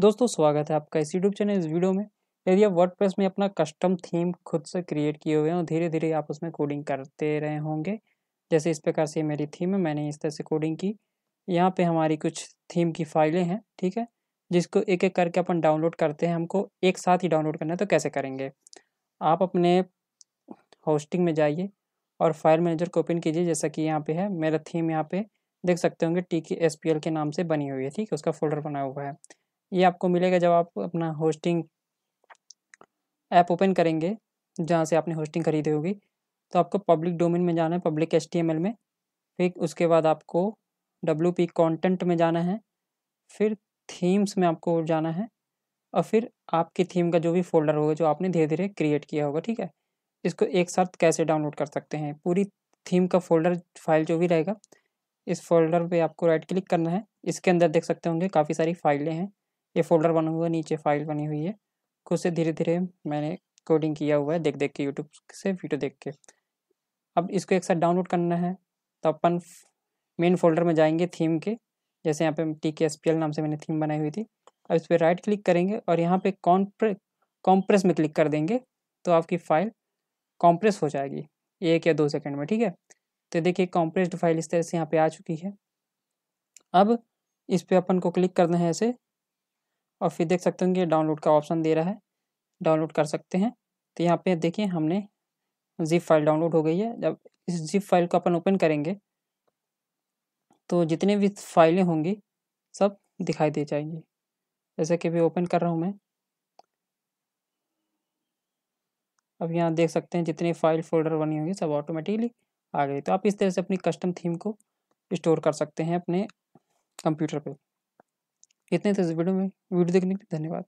दोस्तों स्वागत है आपका इस यूट्यूब चैनल इस वीडियो में यदि आप वर्ड में अपना कस्टम थीम खुद से क्रिएट किए हुए हैं और धीरे धीरे आप उसमें कोडिंग करते रहे होंगे जैसे इस प्रकार से मेरी थीम है मैंने इस तरह से कोडिंग की यहाँ पे हमारी कुछ थीम की फाइलें हैं ठीक है जिसको एक एक करके अपन डाउनलोड करते हैं हमको एक साथ ही डाउनलोड करना है तो कैसे करेंगे आप अपने होस्टिंग में जाइए और फाइल मैनेजर को ओपन कीजिए जैसा कि यहाँ पे है मेरा थीम यहाँ पे देख सकते होंगे टी के एस पी एल के नाम से बनी हुई है ठीक है उसका फोल्डर बना हुआ है ये आपको मिलेगा जब आप अपना होस्टिंग ऐप ओपन करेंगे जहाँ से आपने होस्टिंग खरीदी होगी तो आपको पब्लिक डोमेन में जाना है पब्लिक एच में फिर उसके बाद आपको डब्ल्यू पी कॉन्टेंट में जाना है फिर थीम्स में आपको जाना है और फिर आपकी थीम का जो भी फोल्डर होगा जो आपने धीरे धीरे क्रिएट किया होगा ठीक है इसको एक साथ कैसे डाउनलोड कर सकते हैं पूरी थीम का फोल्डर फाइल जो भी रहेगा इस फोल्डर पे आपको राइट क्लिक करना है इसके अंदर देख सकते होंगे काफ़ी सारी फाइलें हैं ये फोल्डर बना हुआ है नीचे फाइल बनी हुई है खुद से धीरे धीरे मैंने कोडिंग किया हुआ है देख देख के यूट्यूब से वीडियो देख के अब इसको एक साथ डाउनलोड करना है तो अपन मेन फोल्डर में जाएंगे थीम के जैसे यहाँ पे टी के एस पी एल नाम से मैंने थीम बनाई हुई थी अब इस पर राइट क्लिक करेंगे और यहाँ पे कॉम्प्रे कॉम्प्रेस में क्लिक कर देंगे तो आपकी फ़ाइल कॉम्प्रेस हो जाएगी एक या दो सेकंड में ठीक है तो देखिए कॉम्प्रेस्ड फाइल इस तरह से यहाँ पे आ चुकी है अब इस पर अपन को क्लिक करना है ऐसे और फिर देख सकते होंगे डाउनलोड का ऑप्शन दे रहा है डाउनलोड कर सकते हैं तो यहाँ पे देखिए हमने जिप फाइल डाउनलोड हो गई है जब इस जिप फाइल को अपन ओपन करेंगे तो जितने भी फाइलें होंगी सब दिखाई दे जाएंगी जैसे कि भी ओपन कर रहा हूँ मैं अब यहाँ देख सकते हैं जितने फाइल फोल्डर बनी होंगी सब ऑटोमेटिकली आ गई तो आप इस तरह से अपनी कस्टम थीम को स्टोर कर सकते हैं अपने कंप्यूटर पे इतने थे इस वीडियो में वीडियो देखने के लिए धन्यवाद